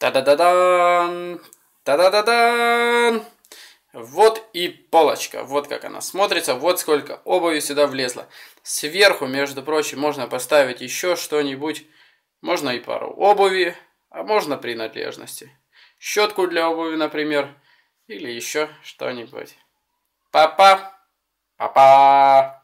Та-да-да-дан! Та-да-да-дан! Вот и полочка. Вот как она смотрится. Вот сколько обуви сюда влезло. Сверху, между прочим, можно поставить еще что-нибудь. Можно и пару обуви, а можно принадлежности. Щетку для обуви, например. Или еще что-нибудь. Папа! Папа!